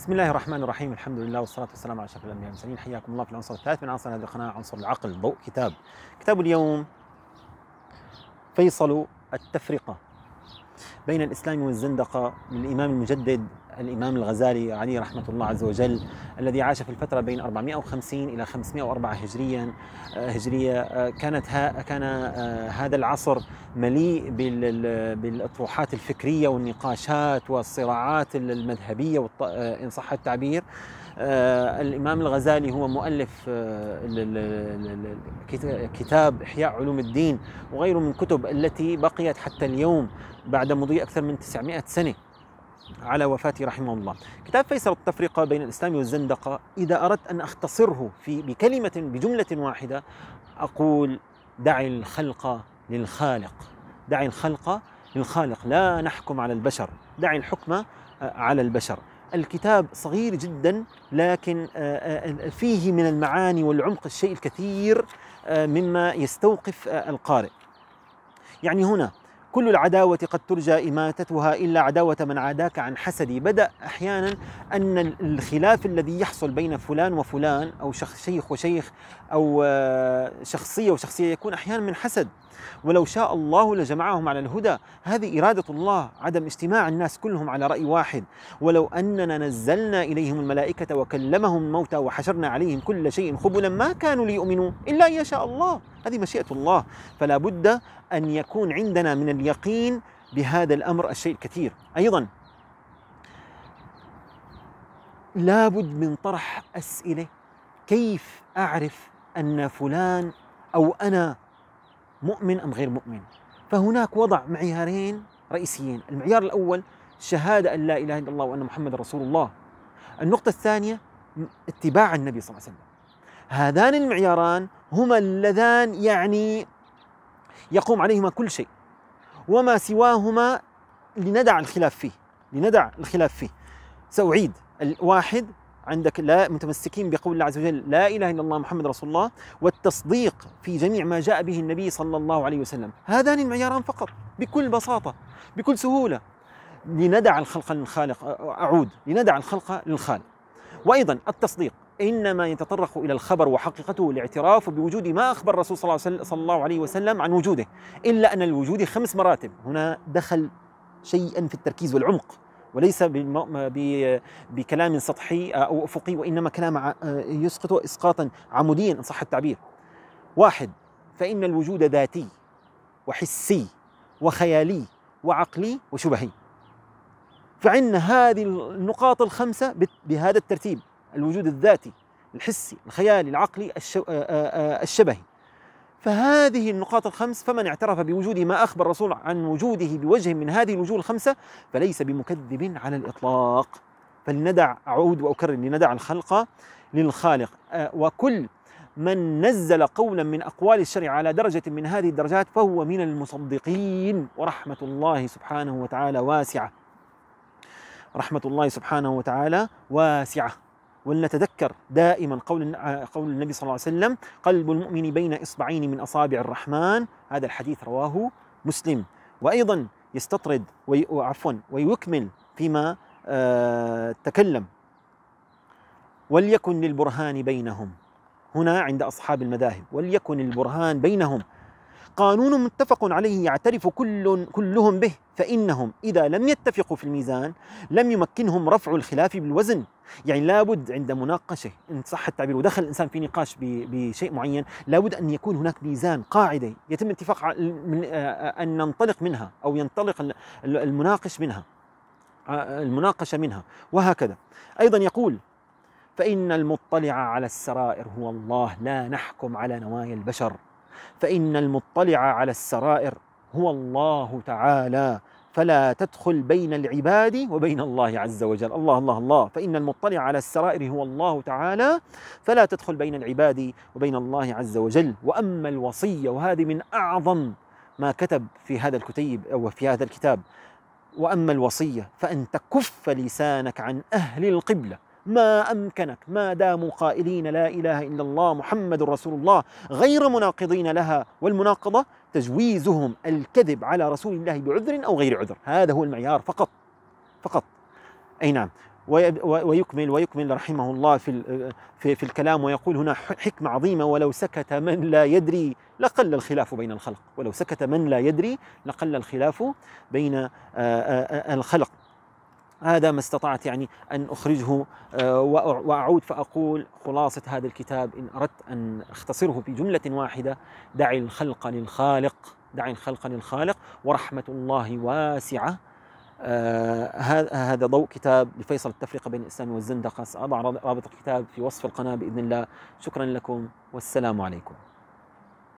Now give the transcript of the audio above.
بسم الله الرحمن الرحيم الحمد لله والصلاة والسلام على أشرف الأنبياء والمرسلين حياكم الله في العنصر الثالث من عناصر هذه القناة عنصر العقل ضوء كتاب كتاب اليوم فيصل التفرقة بين الإسلام والزندقة الإمام المجدد الإمام الغزالي علي رحمة الله عز وجل الذي عاش في الفترة بين 450 إلى 504 هجريا آه، هجرية آه، كانت ها كان آه، هذا العصر مليء بالأطروحات الفكرية والنقاشات والصراعات المذهبية إن صح التعبير آه، الإمام الغزالي هو مؤلف آه، كتاب إحياء علوم الدين وغيره من كتب التي بقيت حتى اليوم بعد مضي أكثر من 900 سنة على وفاته رحمه الله كتاب فيصل التفرقة بين الإسلام والزندقة إذا أردت أن أختصره في بكلمة بجملة واحدة أقول دع الخلق للخالق دع الخلق للخالق لا نحكم على البشر دع الحكم آه، على البشر الكتاب صغير جدا لكن آه، آه، آه، فيه من المعاني والعمق الشيء الكثير مما يستوقف القارئ يعني هنا كل العداوة قد ترجى إماتتها إلا عداوة من عاداك عن حسدي بدأ أحيانا أن الخلاف الذي يحصل بين فلان وفلان أو شيخ وشيخ أو شخصية وشخصية يكون أحيانا من حسد ولو شاء الله لجمعهم على الهدى هذه إرادة الله عدم اجتماع الناس كلهم على رأي واحد ولو أننا نزلنا إليهم الملائكة وكلمهم الموتى وحشرنا عليهم كل شيء خبلا ما كانوا ليؤمنوا إلا أن يشاء الله هذه مشيئة الله فلا بد أن يكون عندنا من اليقين بهذا الأمر الشيء الكثير أيضا لابد من طرح أسئلة كيف أعرف أن فلان أو أنا مؤمن أم غير مؤمن فهناك وضع معيارين رئيسيين المعيار الأول شهادة أن لا إله إلا الله وأن محمد رسول الله النقطة الثانية اتباع النبي صلى الله عليه وسلم هذان المعياران هما اللذان يعني يقوم عليهما كل شيء وما سواهما لندع الخلاف فيه لندع الخلاف فيه سأعيد الواحد عندك لا متمسكين بقول الله عز وجل لا اله الا الله محمد رسول الله والتصديق في جميع ما جاء به النبي صلى الله عليه وسلم هذان المعياران فقط بكل بساطه بكل سهوله لندع الخلق للخالق اعود لندع الخلق للخالق وايضا التصديق انما يتطرق الى الخبر وحقيقته الاعتراف بوجود ما اخبر الرسول صلى الله عليه وسلم عن وجوده الا ان الوجود خمس مراتب هنا دخل شيئا في التركيز والعمق وليس بكلام سطحي أو أفقي وإنما كلام آه، يسقط إسقاطا عموديا إن صح التعبير واحد فإن الوجود ذاتي وحسي وخيالي وعقلي وشبهي فعندنا هذه النقاط الخمسة بهذا الترتيب الوجود الذاتي الحسي الخيالي العقلي آه، آه، الشبهي فهذه النقاط الخمس فمن اعترف بوجود ما أخبر الرسول عن وجوده بوجه من هذه الوجوه الخمسة فليس بمكذب على الإطلاق فلندع أعود وأكرر لندع الخلق للخالق أه، وكل من نزل قولا من أقوال الشرع على درجة من هذه الدرجات فهو من المصدقين ورحمة الله سبحانه وتعالى واسعة رحمة الله سبحانه وتعالى واسعة ولنتذكر دائما قول آه، قول النبي صلى الله عليه وسلم قلب المؤمن بين اصبعين من اصابع الرحمن هذا الحديث رواه مسلم وايضا يستطرد عفوا ويكمل فيما آه، تكلم وليكن للبرهان بينهم هنا عند اصحاب المذاهب وليكن البرهان بينهم قانون متفق عليه يعترف كل كلهم به فإنهم إذا لم يتفقوا في الميزان لم يمكنهم رفع الخلاف بالوزن يعني لابد عند مناقشة إن صح التعبير ودخل الإنسان في نقاش بشيء معين لابد أن يكون هناك ميزان قاعدة يتم الاتفاق أن ننطلق منها أو ينطلق المناقش منها المناقشة منها وهكذا أيضا يقول فإن المطلع على السرائر هو الله لا نحكم على نوايا البشر فإن المطلع على السرائر هو الله تعالى فلا تدخل بين العباد وبين الله عز وجل الله الله الله فإن المطلع على السرائر هو الله تعالى فلا تدخل بين العباد وبين الله عز وجل وأما الوصية وهذه من أعظم ما كتب في هذا الكتيب أو في هذا الكتاب وأما الوصية فأن تكف لسانك عن أهل القبلة ما أمكنك ما داموا قائلين لا إله إلا الله محمد رسول الله غير مناقضين لها والمناقضة تجويزهم الكذب على رسول الله بعذر أو غير عذر هذا هو المعيار فقط فقط أي نعم ويكمل ويكمل رحمه الله في في, في الكلام ويقول هنا حكمة عظيمة ولو سكت من لا يدري لقل الخلاف بين الخلق ولو سكت من لا يدري لقل الخلاف بين الخلق هذا ما استطعت يعني أن أخرجه آه، وأعود فأقول خلاصة هذا الكتاب إن أردت أن أختصره في جملة واحدة دع الخلق للخالق دع الخلق للخالق ورحمة الله واسعة آه، هذا ضوء كتاب لفيصل التفرقة بين الإسلام والزندقة سأضع رابط الكتاب في وصف القناة بإذن الله شكرا لكم والسلام عليكم